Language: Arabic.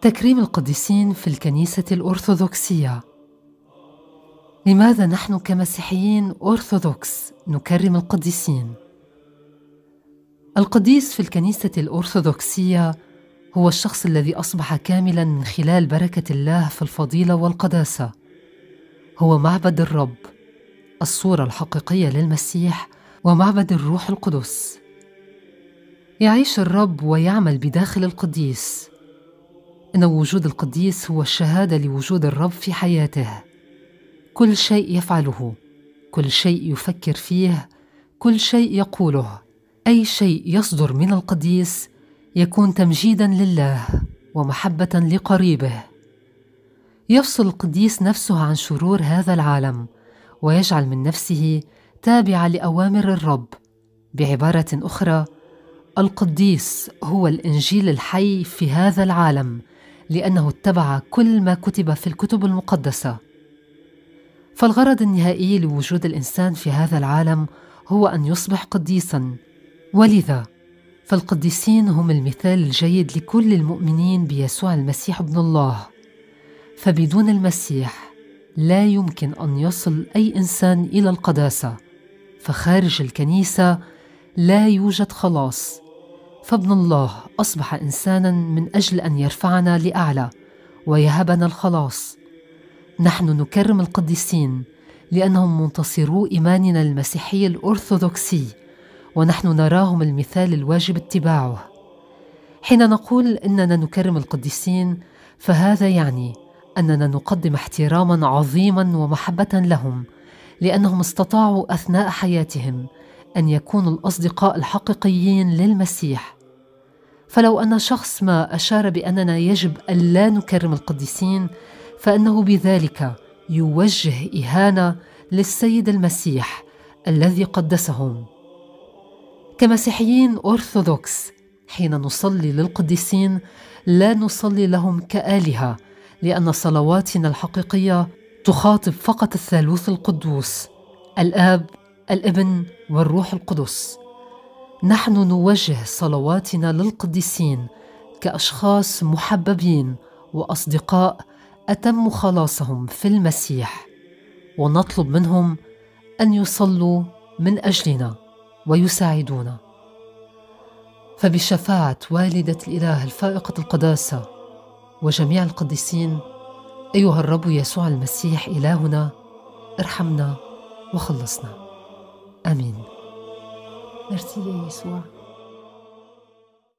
تكريم القديسين في الكنيسة الأرثوذكسية لماذا نحن كمسيحيين أرثوذكس نكرم القديسين؟ القديس في الكنيسة الأرثوذكسية هو الشخص الذي أصبح كاملا من خلال بركة الله في الفضيلة والقداسة هو معبد الرب الصورة الحقيقية للمسيح ومعبد الروح القدس يعيش الرب ويعمل بداخل القديس أن وجود القديس هو الشهادة لوجود الرب في حياته كل شيء يفعله كل شيء يفكر فيه كل شيء يقوله أي شيء يصدر من القديس يكون تمجيدا لله ومحبة لقريبه يفصل القديس نفسه عن شرور هذا العالم ويجعل من نفسه تابعة لأوامر الرب بعبارة أخرى القديس هو الإنجيل الحي في هذا العالم لأنه اتبع كل ما كتب في الكتب المقدسة فالغرض النهائي لوجود الإنسان في هذا العالم هو أن يصبح قديسا ولذا فالقديسين هم المثال الجيد لكل المؤمنين بيسوع المسيح ابن الله فبدون المسيح لا يمكن ان يصل اي انسان الى القداسه فخارج الكنيسه لا يوجد خلاص فابن الله أصبح إنسانا من أجل أن يرفعنا لأعلى ويهبنا الخلاص نحن نكرم القديسين لأنهم منتصرو إيماننا المسيحي الأرثوذكسي ونحن نراهم المثال الواجب اتباعه حين نقول إننا نكرم القديسين فهذا يعني أننا نقدم احتراما عظيما ومحبة لهم لأنهم استطاعوا أثناء حياتهم أن يكونوا الأصدقاء الحقيقيين للمسيح فلو أن شخص ما أشار بأننا يجب ألا نكرم القديسين فإنه بذلك يوجه إهانة للسيد المسيح الذي قدسهم كمسيحيين أرثوذكس حين نصلي للقديسين لا نصلي لهم كآلهة لأن صلواتنا الحقيقية تخاطب فقط الثالوث القدوس الآب الابن والروح القدس نحن نوجه صلواتنا للقديسين كاشخاص محببين واصدقاء اتم خلاصهم في المسيح ونطلب منهم ان يصلوا من اجلنا ويساعدونا فبشفاعه والده الاله الفائقه القداسه وجميع القديسين ايها الرب يسوع المسيح الهنا ارحمنا وخلصنا امين Merci Yeshua.